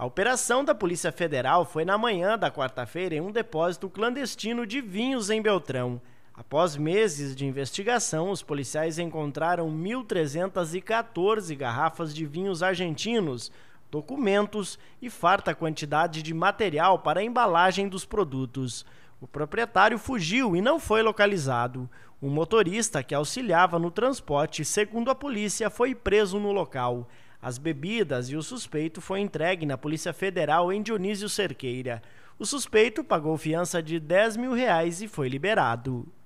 A operação da Polícia Federal foi na manhã da quarta-feira em um depósito clandestino de vinhos em Beltrão. Após meses de investigação, os policiais encontraram 1.314 garrafas de vinhos argentinos, documentos e farta quantidade de material para a embalagem dos produtos. O proprietário fugiu e não foi localizado. O motorista que auxiliava no transporte, segundo a polícia, foi preso no local as bebidas e o suspeito foi entregue na Polícia Federal em Dionísio Cerqueira. O suspeito pagou fiança de 10 mil reais e foi liberado.